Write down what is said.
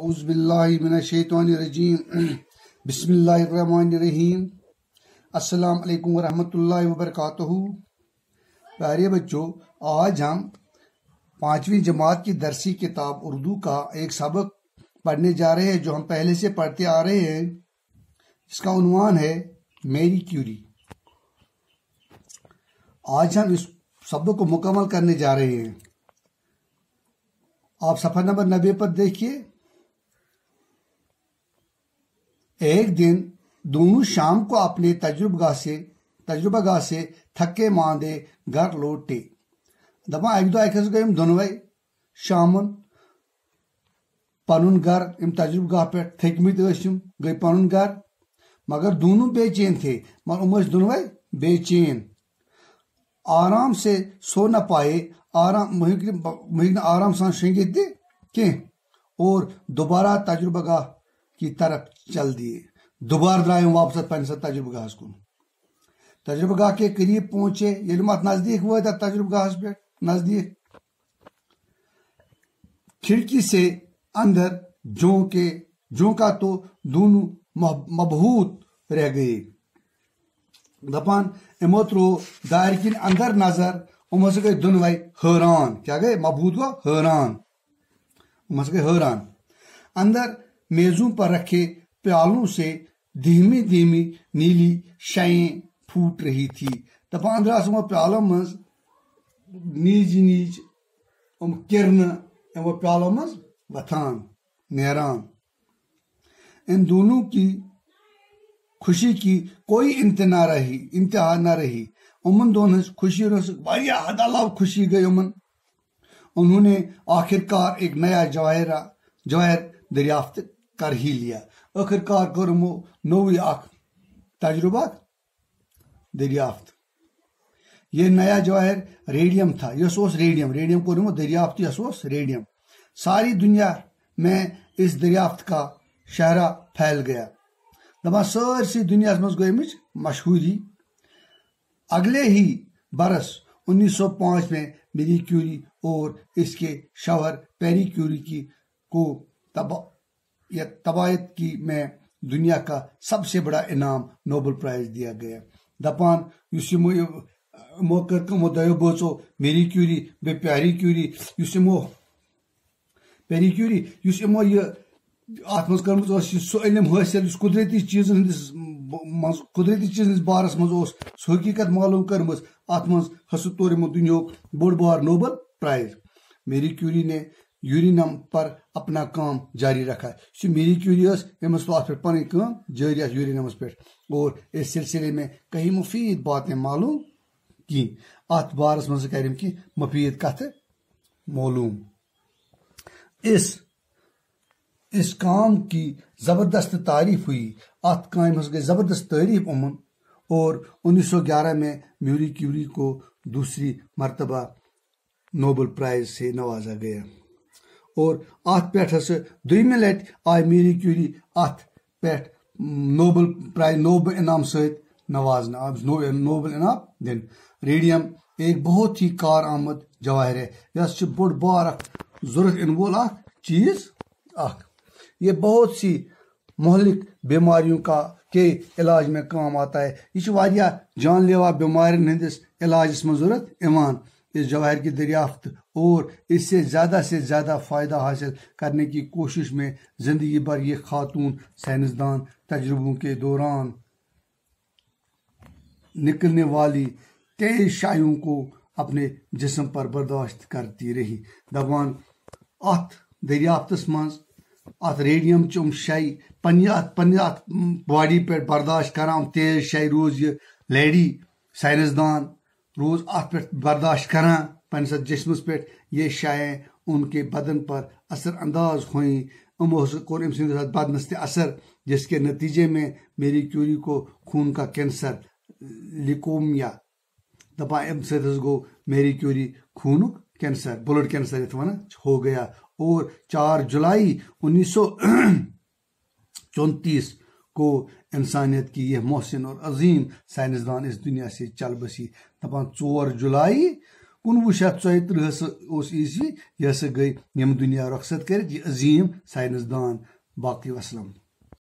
अउज़बिल्लिमिनशैतरजीम बसमीम असलकम वरहमल वबरक प्यारे बच्चों आज हम पाँचवीं जमात की दरसी किताब उर्दू का एक सबक पढ़ने जा रहे हैं जो हम पहले से पढ़ते आ रहे हैं इसका उनवान है मेरी क्यूरी आज हम इस सबक को मुकम्मल करने जा रहे हैं आप सफ़र नंबर नब्बे पर देखिए एक दिन दोनों शाम को अपने तजुर्बा से तजुर्बागा से थके मांदे घर लौटे दपा अक दह अक गई दोनवे शाम पन घर यम तजुर्बगा पे थकमित गई पन घर मगर दोनों बेचैन थे मगर उम दोनवे बेचैन आराम से सो न पाए आराम मुहिक आराम सान शंगित दे के और दोबारा तजुर्बागा की तरफ चल दिए दोबारा द्राय वापस पैनस तजुर्ब तजुब कुन तजुर्ब गाह के करीब पहुंचे ये मत नजदीक वो तजुर्ब गाहस पे नजदीक खिड़की से अंदर जो के जो का तो दोनों मबहूत रह गए दपान इमो त्रो दायर किन अंदर नजर उम हस गए दोनवे हैरान क्या गए मबहूत गो हैरान उम हस गए हैरान अंदर मेजों पर रखे प्यालों से धीमी धीमी नीली शाये फूट रही थी दपांद्रास मो प्यालों मज नीज नीज किरन प्यालों मज वथान नहरान इन दोनों की खुशी की कोई इंतना रही इंतहा न रही उमन दोनों खुशी हद अलाव खुशी गई उमन उन्होंने आखिरकार एक नया जवाहरा जवाहर दरियाफ्त कर ही लिया ٲخٕر کار یِمو نوٚوُے اکھ दरियाफ्त ये नया जवाहर रेडियम था यह सोस रेडियम रेडियम को दरियाफ्त यह सोस रेडियम सारी दुनिया में इस दरियाफ्त का शहरा फैल गया दपा सी दुनिया मज गम मशहूरी अगले ही बरस उन्नीस सौ 1905 में मेरी क्यूरी और इसके शवर पेरी क्यूरी की को या तबायत की में दुनिया का सबसे बड़ा इनाम नोबल प्राइज दिया गया दपान इस कमो दयो बोचो मेरी क्यूरी बे प्यारी क्यूरी इस प्यारी क्यूरी तो इस ये अत मज कर्म हासिल कुदरती चीजन हंदिस कुदरती चीज हंदिस बारस मज हकीकत मालूम कर्म अत मज हसु तोर दुनिया बोड़ बार नोबल प्राइज मेरी क्यूरी ने यूरिनम पर अपना काम जारी रखा यह मेरी क्यूरी अमस तो पे पन जारी अत पे और इस सिलसिले में कहीं मुफीद बातें मालूम की अत बारस कर मुफीद कथ मालूम इस इस काम की ज़बरदस्त तारीफ हुई अत काम गई ज़बरदस्त तारीफ उमन और ग्यारह में म्यूरी क्यूरी को दूसरी मरतबा नोबल प्राइज से नवाजा गया और अत पे दुमे लट आय मेरी क्यूरी अत पे नोबल प्राइज नोबल इनाम नो, नोबल इनाम दिन रेडियम एक बहुत ही कार आमद जवाहर है यह बोड बार जरूरत इन वोल चीज ये बहुत सी मोहलिक बीमारियों का के इलाज में काम आता है यह जानलेवा बीमार हंदिस इलाज मज जरूरत इवान इस जवाहर की दरियाफ्त और इससे ज़्यादा से ज़्यादा फ़ायदा हासिल करने की कोशिश में ज़िंदगी भर ये खातून साइंसदान तजुर्बों के दौरान निकलने वाली तेज शायों को अपने जिसम पर बर्दाश्त करती रही दबान अत दरियाफ्त मज अत रेडियम चुम शाई पन्न अत बॉडी पे बर्दाश्त करान तेज शाई रोज ये लेडी साइंसदान रोज अत पे बर्दाश्त करा पनस जिसमस पे ये शाये उनके बदन पर असर अंदाज हुई अमो कोर अम सद बदनस ते असर जिसके नतीजे में मेरी क्यूरी को खून का कैंसर लिकोमिया दपा अम सो मेरी क्यूरी खून कैंसर ब्लड कैंसर ये वन हो गया और चार जुलाई उन्नीस सौ चौंतीस को इंसानियत की यह मोहसिन और अजीम साइंसदान इस दुनिया से चल बसी दपान चोर जुलाई कनवु शत उस ईस्वी यह गई यम दुनिया रखसत कर अजीम साइंसदान बाकी वसलम